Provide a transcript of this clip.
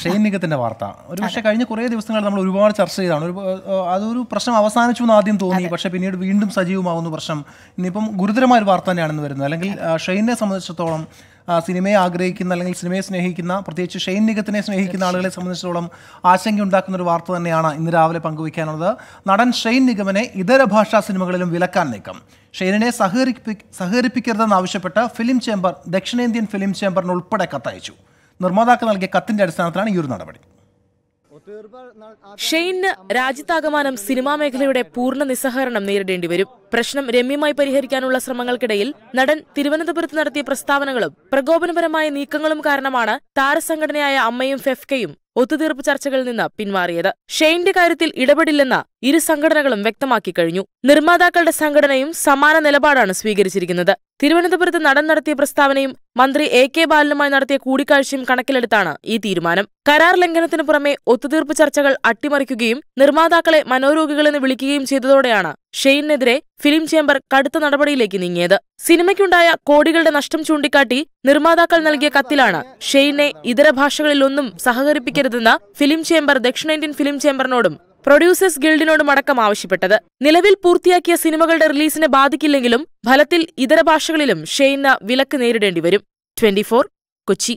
Shane വാർത്ത ഒരു പക്ഷേ കഴിഞ്ഞ കുറേ ദിവസങ്ങൾ നമ്മൾ ഒരുപാട് ചർച്ച ചെയ്താണ് ഒരു അതൊരു പ്രശ്നം അവസാനിച്ചു എന്ന് ആദ്യം തോന്നി പക്ഷേ പിന്നീട് വീണ്ടും സജീവമാകുന്നു പ്രശ്നം ഇനിയിപ്പം ഗുരുതരമായ ഒരു വാർത്ത തന്നെയാണെന്ന് വരുന്നത് അല്ലെങ്കിൽ ഷെയ്നെ സംബന്ധിച്ചിടത്തോളം സിനിമയെ ആഗ്രഹിക്കുന്ന അല്ലെങ്കിൽ സിനിമയെ സ്നേഹിക്കുന്ന പ്രത്യേകിച്ച് ഷെയ്ൻ നിഗത്തിനെ സ്നേഹിക്കുന്ന ആളുകളെ സംബന്ധിച്ചിടത്തോളം ആശങ്ക ഉണ്ടാക്കുന്ന ഒരു വാർത്ത തന്നെയാണ് ഇന്ന് രാവിലെ പങ്കുവയ്ക്കാനുള്ളത് നടൻ ഷെയ്ൻ നിഗമനെ ഇതര ഭാഷാ സിനിമകളിലും വിലക്കാൻ നീക്കം ഷെയ്നിനെ സഹകരിപ്പി സഹകരിപ്പിക്കരുതെന്ന് ആവശ്യപ്പെട്ട് ഫിലിം ചേംബർ ദക്ഷിണേന്ത്യൻ ഫിലിം ചേംബറിനുൾപ്പെടെ ഉൾപ്പെടെ കത്തയച്ചു നിർമ്മാതാക്കൾ നൽകിയ കത്തിന്റെ അടിസ്ഥാനത്തിലാണ് ഈ ഒരു നടപടി ഷെയ്ന് രാജ്യത്താകമാനം സിനിമാ മേഖലയുടെ പൂർണ്ണ നിസ്സഹകരണം നേരിടേണ്ടി വരും പ്രശ്നം രമ്യമായി പരിഹരിക്കാനുള്ള ശ്രമങ്ങൾക്കിടയിൽ നടൻ തിരുവനന്തപുരത്ത് നടത്തിയ പ്രസ്താവനകളും പ്രകോപനപരമായ നീക്കങ്ങളും കാരണമാണ് താരസംഘടനയായ അമ്മയും ഫെഫ്കയും ഒത്തുതീർപ്പ് ചർച്ചകളിൽ നിന്ന് പിന്മാറിയത് ഷെയ്ന്റെ കാര്യത്തിൽ ഇടപെടില്ലെന്ന് ഇരു സംഘടനകളും വ്യക്തമാക്കി കഴിഞ്ഞു നിർമ്മാതാക്കളുടെ സംഘടനയും സമാന നിലപാടാണ് സ്വീകരിച്ചിരിക്കുന്നത് തിരുവനന്തപുരത്ത് നടൻ നടത്തിയ പ്രസ്താവനയും മന്ത്രി എ കെ ബാലനുമായി നടത്തിയ കൂടിക്കാഴ്ചയും കണക്കിലെടുത്താണ് ഈ തീരുമാനം കരാർ ലംഘനത്തിന് പുറമെ ഒത്തുതീർപ്പ് ചർച്ചകൾ അട്ടിമറിക്കുകയും നിർമ്മാതാക്കളെ മനോരോഗികളെന്ന് വിളിക്കുകയും ചെയ്തതോടെയാണ് ഷെയ്നെതിരെ ഫിലിം ചേംബർ കടുത്ത നടപടിയിലേക്ക് നീങ്ങിയത് സിനിമയ്ക്കുണ്ടായ കോടികളുടെ നഷ്ടം ചൂണ്ടിക്കാട്ടി നിർമ്മാതാക്കൾ നൽകിയ കത്തിലാണ് ഷെയ്നെ ഇതര ഭാഷകളിലൊന്നും സഹകരിപ്പിക്കരുതെന്ന് ഫിലിം ചേംബർ ദക്ഷിണേന്ത്യൻ ഫിലിം ചേംബറിനോടും പ്രൊഡ്യൂസേഴ്സ് ഗിൽഡിനോട് മടക്കം ആവശ്യപ്പെട്ടത് നിലവിൽ പൂർത്തിയാക്കിയ സിനിമകളുടെ റിലീസിനെ ബാധിക്കില്ലെങ്കിലും ഫലത്തിൽ ഇതര ഭാഷകളിലും ഷെയ്ന വിലക്ക് നേരിടേണ്ടി വരും ട്വന്റി കൊച്ചി